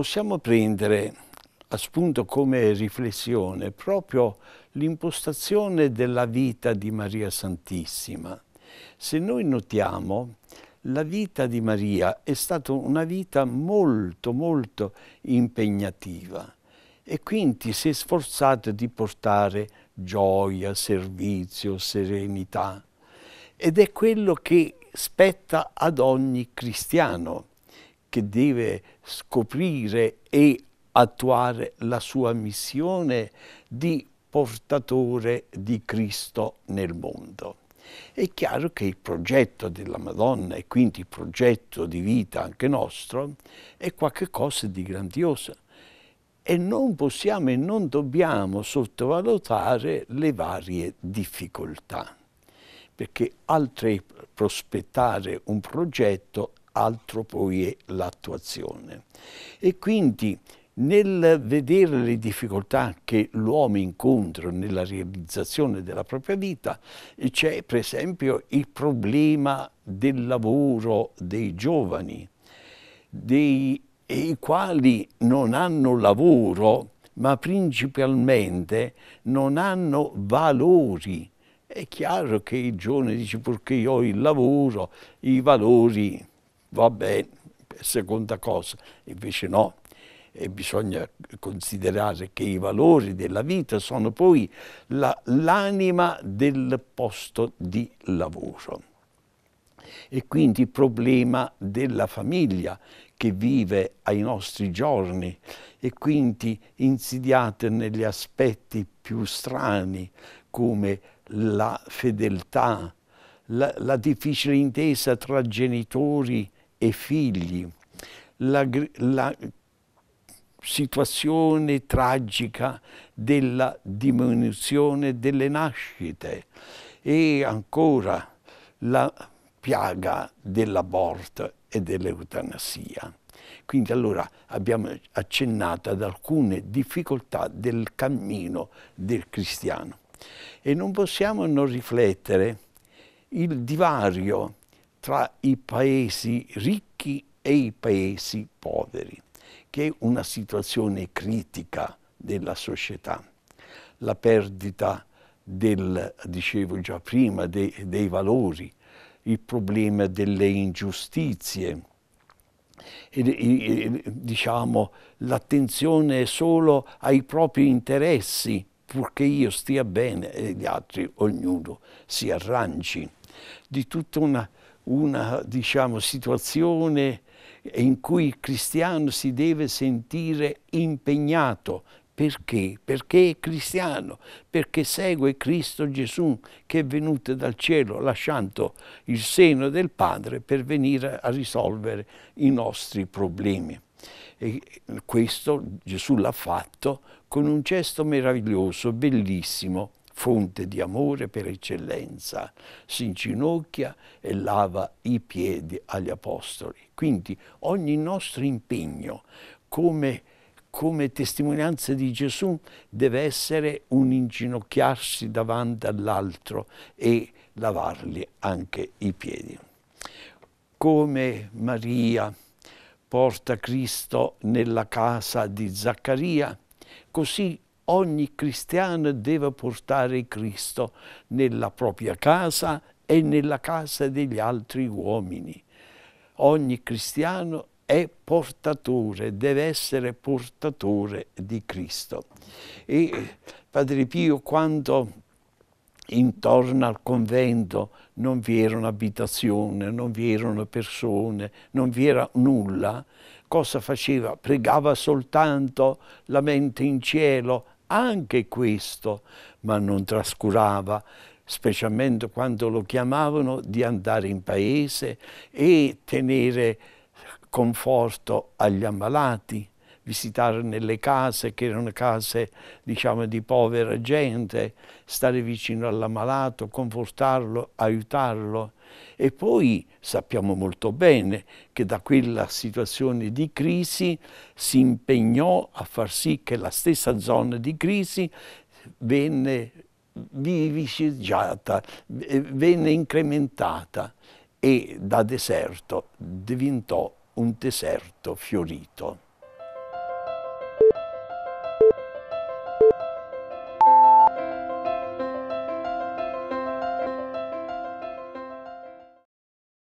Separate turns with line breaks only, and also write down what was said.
possiamo prendere a spunto come riflessione proprio l'impostazione della vita di Maria Santissima. Se noi notiamo, la vita di Maria è stata una vita molto, molto impegnativa e quindi si è sforzata di portare gioia, servizio, serenità. Ed è quello che spetta ad ogni cristiano che deve scoprire e attuare la sua missione di portatore di Cristo nel mondo. È chiaro che il progetto della Madonna e quindi il progetto di vita anche nostro è qualcosa di grandioso e non possiamo e non dobbiamo sottovalutare le varie difficoltà perché altri prospettare un progetto altro poi è l'attuazione. E quindi nel vedere le difficoltà che l'uomo incontra nella realizzazione della propria vita c'è per esempio il problema del lavoro dei giovani, dei, i quali non hanno lavoro ma principalmente non hanno valori. È chiaro che il giovane dice, purché io ho il lavoro, i valori va bene, seconda cosa, invece no. E bisogna considerare che i valori della vita sono poi l'anima la, del posto di lavoro. E quindi il problema della famiglia che vive ai nostri giorni e quindi insidiate negli aspetti più strani come la fedeltà, la, la difficile intesa tra genitori e figli, la, la situazione tragica della diminuzione delle nascite e ancora la piaga dell'aborto e dell'eutanasia. Quindi allora abbiamo accennato ad alcune difficoltà del cammino del cristiano e non possiamo non riflettere il divario tra i paesi ricchi e i paesi poveri, che è una situazione critica della società. La perdita del, dicevo già prima, de, dei valori, il problema delle ingiustizie, e, e, diciamo l'attenzione solo ai propri interessi, purché io stia bene e gli altri, ognuno si arrangi. Di tutta una una diciamo, situazione in cui il cristiano si deve sentire impegnato. Perché? Perché è cristiano, perché segue Cristo Gesù che è venuto dal cielo lasciando il seno del Padre per venire a risolvere i nostri problemi. E questo Gesù l'ha fatto con un gesto meraviglioso, bellissimo, fonte di amore per eccellenza, si inginocchia e lava i piedi agli apostoli. Quindi ogni nostro impegno come, come testimonianza di Gesù deve essere un inginocchiarsi davanti all'altro e lavargli anche i piedi. Come Maria porta Cristo nella casa di Zaccaria, così ogni cristiano deve portare Cristo nella propria casa e nella casa degli altri uomini. Ogni cristiano è portatore, deve essere portatore di Cristo. E Padre Pio, quando intorno al convento non vi era un'abitazione, non vi erano persone, non vi era nulla, cosa faceva? Pregava soltanto la mente in cielo anche questo, ma non trascurava specialmente quando lo chiamavano di andare in paese e tenere conforto agli ammalati visitare nelle case, che erano case diciamo, di povera gente, stare vicino all'ammalato, confortarlo, aiutarlo. E poi sappiamo molto bene che da quella situazione di crisi si impegnò a far sì che la stessa zona di crisi venne viviceggiata, eh, venne incrementata e da deserto diventò un deserto fiorito.